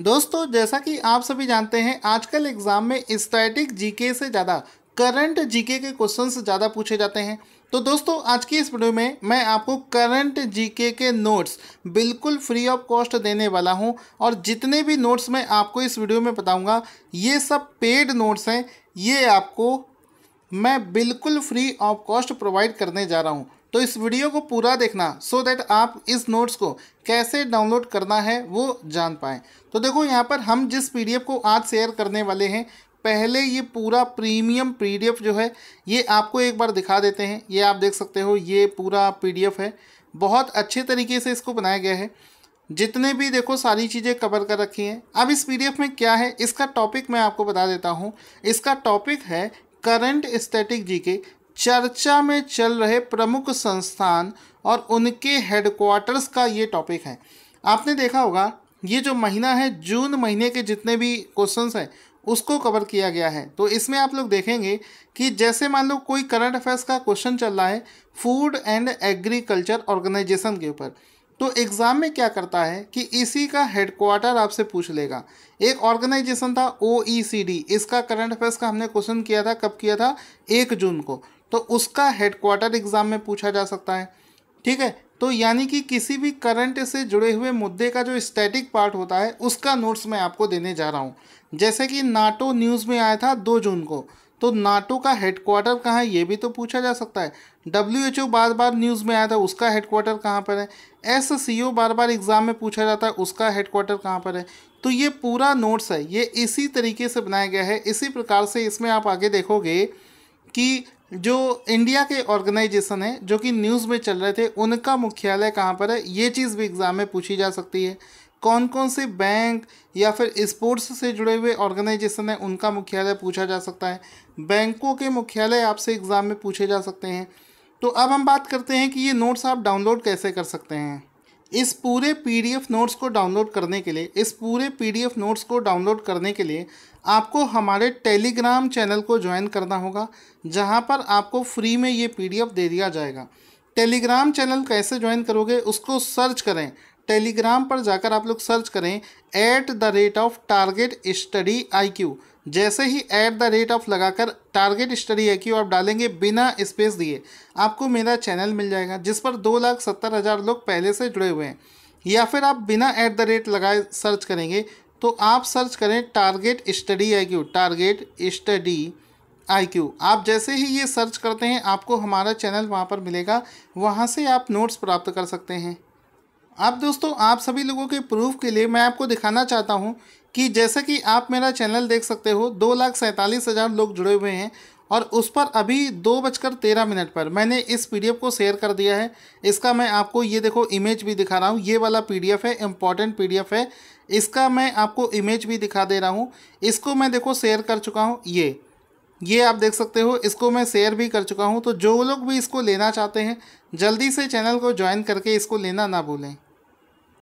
दोस्तों जैसा कि आप सभी जानते हैं आजकल एग्जाम में स्टैटिक जीके से ज़्यादा करंट जीके के क्वेश्चंस ज़्यादा पूछे जाते हैं तो दोस्तों आज की इस वीडियो में मैं आपको करंट जीके के नोट्स बिल्कुल फ्री ऑफ कॉस्ट देने वाला हूं और जितने भी नोट्स मैं आपको इस वीडियो में बताऊंगा ये सब पेड नोट्स हैं ये आपको मैं बिल्कुल फ्री ऑफ कॉस्ट प्रोवाइड करने जा रहा हूँ तो इस वीडियो को पूरा देखना सो so दैट आप इस नोट्स को कैसे डाउनलोड करना है वो जान पाएँ तो देखो यहाँ पर हम जिस पीडीएफ को आज शेयर करने वाले हैं पहले ये पूरा प्रीमियम पीडीएफ जो है ये आपको एक बार दिखा देते हैं ये आप देख सकते हो ये पूरा पीडीएफ है बहुत अच्छे तरीके से इसको बनाया गया है जितने भी देखो सारी चीज़ें कवर कर रखी हैं अब इस पीडीएफ में क्या है इसका टॉपिक मैं आपको बता देता हूँ इसका टॉपिक है करंट स्टैटिक जीके चर्चा में चल रहे प्रमुख संस्थान और उनके हेडक्वार्टर्स का ये टॉपिक है आपने देखा होगा ये जो महीना है जून महीने के जितने भी क्वेश्चंस हैं उसको कवर किया गया है तो इसमें आप लोग देखेंगे कि जैसे मान लो कोई करंट अफेयर्स का क्वेश्चन चल रहा है फूड एंड एग्रीकल्चर ऑर्गेनाइजेशन के ऊपर तो एग्ज़ाम में क्या करता है कि इसी का हेडक्वार्टर आपसे पूछ लेगा एक ऑर्गेनाइजेशन था ओ e इसका करंट अफेयर्स का हमने क्वेश्चन किया था कब किया था एक जून को तो उसका हेडक्वार्टर एग्ज़ाम में पूछा जा सकता है ठीक है तो यानी कि किसी भी करंट से जुड़े हुए मुद्दे का जो स्टैटिक पार्ट होता है उसका नोट्स मैं आपको देने जा रहा हूँ जैसे कि नाटो न्यूज़ में आया था दो जून को तो नाटो का हेडक्वार्टर कहाँ है ये भी तो पूछा जा सकता है डब्ल्यू एच ओ बार बार न्यूज़ में आया था उसका हेडक्वार्टर कहाँ पर है एस सी ओ बार बार एग्ज़ाम में पूछा जाता है उसका हेडक्वार्टर कहाँ पर है तो ये पूरा नोट्स है ये इसी तरीके से बनाया गया है इसी प्रकार से इसमें आप आगे देखोगे कि जो इंडिया के ऑर्गेनाइजेशन है जो कि न्यूज़ में चल रहे थे उनका मुख्यालय कहाँ पर है ये चीज़ भी एग्ज़ाम में पूछी जा सकती है कौन कौन से बैंक या फिर स्पोर्ट्स से जुड़े हुए ऑर्गेनाइजेशन है उनका मुख्यालय पूछा जा सकता है बैंकों के मुख्यालय आपसे एग्ज़ाम में पूछे जा सकते हैं तो अब हम बात करते हैं कि ये नोट्स आप डाउनलोड कैसे कर सकते हैं इस पूरे पीडीएफ नोट्स को डाउनलोड करने के लिए इस पूरे पीडीएफ नोट्स को डाउनलोड करने के लिए आपको हमारे टेलीग्राम चैनल को ज्वाइन करना होगा जहां पर आपको फ्री में ये पीडीएफ दे दिया जाएगा टेलीग्राम चैनल कैसे ज्वाइन करोगे उसको सर्च करें टेलीग्राम पर जाकर आप लोग सर्च करें at the rate of target study I Q जैसे ही ऐट द रेट ऑफ लगाकर टारगेट स्टडी आई क्यू आप डालेंगे बिना स्पेस दिए आपको मेरा चैनल मिल जाएगा जिस पर दो लाख सत्तर हज़ार लोग पहले से जुड़े हुए हैं या फिर आप बिना ऐट द रेट लगाए सर्च करेंगे तो आप सर्च करें target study I Q target study I Q आप जैसे ही ये सर्च करते हैं आपको हमारा चैनल वहाँ पर मिलेगा वहाँ से आप नोट्स प्राप्त कर सकते हैं अब दोस्तों आप सभी लोगों के प्रूफ के लिए मैं आपको दिखाना चाहता हूँ कि जैसा कि आप मेरा चैनल देख सकते हो दो लाख सैंतालीस हज़ार लोग जुड़े हुए हैं और उस पर अभी दो बजकर तेरह मिनट पर मैंने इस पीडीएफ को शेयर कर दिया है इसका मैं आपको ये देखो इमेज भी दिखा रहा हूँ ये वाला पीडीएफ है इम्पॉर्टेंट पीडीएफ है इसका मैं आपको इमेज भी दिखा दे रहा हूँ इसको मैं देखो शेयर कर चुका हूँ ये ये आप देख सकते हो इसको मैं शेयर भी कर चुका हूँ तो जो लोग भी इसको लेना चाहते हैं जल्दी से चैनल को ज्वाइन करके इसको लेना ना भूलें